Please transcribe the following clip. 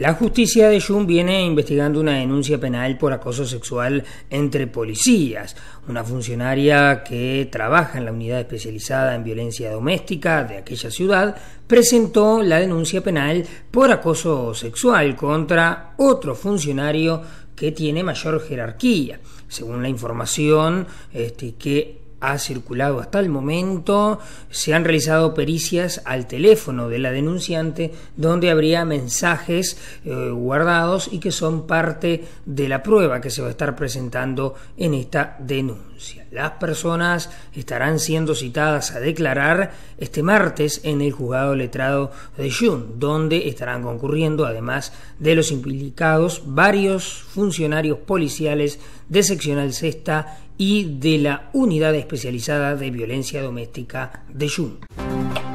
La justicia de YUM viene investigando una denuncia penal por acoso sexual entre policías. Una funcionaria que trabaja en la unidad especializada en violencia doméstica de aquella ciudad presentó la denuncia penal por acoso sexual contra otro funcionario que tiene mayor jerarquía. Según la información este, que ha circulado hasta el momento, se han realizado pericias al teléfono de la denunciante donde habría mensajes eh, guardados y que son parte de la prueba que se va a estar presentando en esta denuncia. Las personas estarán siendo citadas a declarar este martes en el juzgado letrado de Jun, donde estarán concurriendo, además de los implicados, varios funcionarios policiales de seccional sexta y de la Unidad Especializada de Violencia Doméstica de Jun.